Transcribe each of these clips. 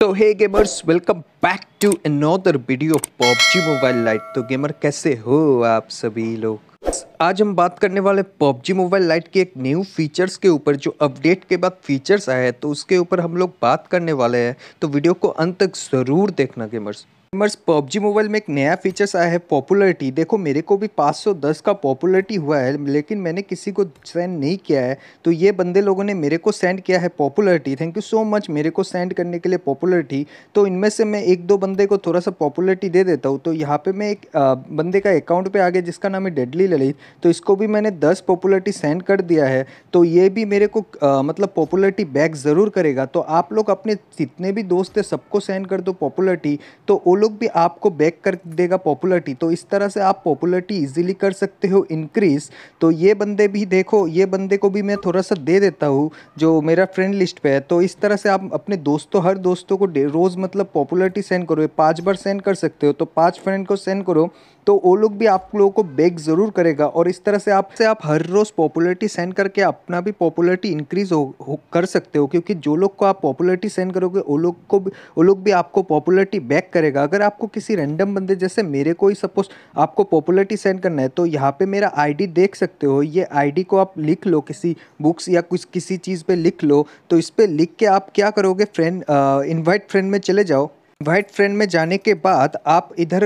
तो hey gamers welcome back to another video PUBG mobile lite तो gamer कैसे हो आप सभी लोग आज हम बात करने वाले पबजी मोबाइल लाइट के एक न्यू फीचर्स के ऊपर जो अपडेट के बाद फीचर्स आए हैं तो उसके ऊपर हम लोग बात करने वाले हैं तो वीडियो को अंत तक ज़रूर देखना गेमर्स गेमर्स पबजी मोबाइल में एक नया फीचर्स आया है पॉपुलरिटी देखो मेरे को भी 510 का पॉपुलरिटी हुआ है लेकिन मैंने किसी को सेंड नहीं किया है तो ये बंदे लोगों ने मेरे को सेंड किया है popularity thank you so much मेरे को सेंड करने के लिए पॉपुलरिटी तो इनमें से मैं एक दो बंदे को थोड़ा सा पॉपुलरिटी दे देता हूँ तो यहाँ पर मैं एक बंदे का अकाउंट पर आ गया जिसका नाम है डेडली ललित तो इसको भी मैंने दस पॉपुलरिटी सेंड कर दिया है तो ये भी मेरे को मतलब पॉपुलरिटी बैक ज़रूर करेगा तो आप लोग अपने जितने भी दोस्त हैं सबको सेंड कर दो पॉपुलरिटी तो लोग भी आपको बैक कर देगा पॉपुलरिटी तो इस तरह से आप पॉपुलरिटी इजीली कर सकते हो इंक्रीज़ तो ये बंदे भी देखो ये बंदे को भी मैं थोड़ा सा दे देता हूँ जो मेरा फ्रेंड लिस्ट पे है तो इस तरह से आप अपने दोस्तों हर दोस्तों को रोज़ मतलब पॉपुलरिटी सेंड करो पाँच बार सेंड कर सकते हो तो पाँच फ्रेंड को सेंड करो तो वो लोग भी आप लोगों को बैक ज़रूर करेगा और इस तरह से आपसे आप हर रोज़ पॉपुलरिटी सेंड करके अपना भी पॉपुलरिटी इंक्रीज़ हो, हो कर सकते हो क्योंकि जो लोग को आप पॉपुलरिटी सेंड करोगे वो लोग को वो लोग भी आपको पॉपुलरिटी बैक करेगा अगर आपको किसी रैंडम बंदे जैसे मेरे को ही सपोज आपको पॉपुलरिटी सेंड करना है तो यहाँ पे मेरा आईडी देख सकते हो ये आईडी को आप लिख लो किसी बुक्स या कुछ किसी चीज़ पे लिख लो तो इस पर लिख के आप क्या करोगे फ्रेंड इनवाइट फ्रेंड में चले जाओ वाइट फ्रेंड में जाने के बाद आप इधर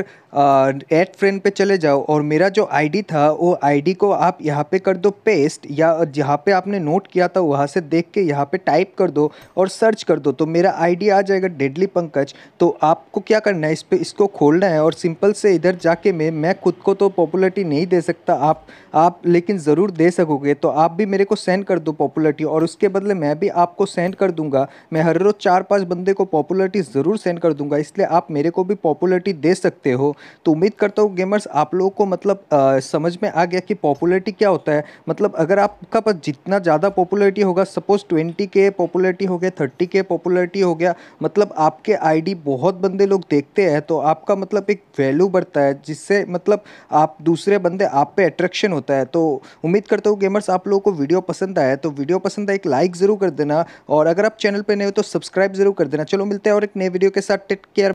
एड फ्रेंड पे चले जाओ और मेरा जो आईडी था वो आईडी को आप यहाँ पे कर दो पेस्ट या जहाँ पे आपने नोट किया था वहाँ से देख के यहाँ पे टाइप कर दो और सर्च कर दो तो मेरा आईडी आ जाएगा डेडली पंकज तो आपको क्या करना है इस पर इसको खोलना है और सिंपल से इधर जाके मैं मैं खुद को तो पॉपुलरिटी नहीं दे सकता आप आप लेकिन ज़रूर दे सकोगे तो आप भी मेरे को सेंड कर दो पॉपुलरिटी और उसके बदले मैं भी आपको सेंड कर दूँगा मैं हर रोज़ चार पाँच बंदे को पॉपुलरिटी ज़रूर सेंड कर दूँगा दूंगा इसलिए आप मेरे को भी पॉपुलरिटी दे सकते हो तो उम्मीद करता हूँ गेमर्स आप लोगों को मतलब आ, समझ में आ गया कि पॉपुलरिटी क्या होता है मतलब अगर आपका पास जितना ज़्यादा पॉपुलरिटी होगा सपोज़ ट्वेंटी के पॉपुलरिटी हो गया थर्टी के पॉपुलरिटी हो गया मतलब आपके आईडी बहुत बंदे लोग देखते हैं तो आपका मतलब एक वैल्यू बढ़ता है जिससे मतलब आप दूसरे बंदे आप पे अट्रैक्शन होता है तो उम्मीद करता हूँ गेमर्स आप लोगों को वीडियो पसंद आया तो वीडियो पसंद आए एक लाइक ज़रूर कर देना और अगर आप चैनल पर नए हो तो सब्सक्राइब ज़रूर कर देना चलो मिलते हैं और एक नए वीडियो के साथ it care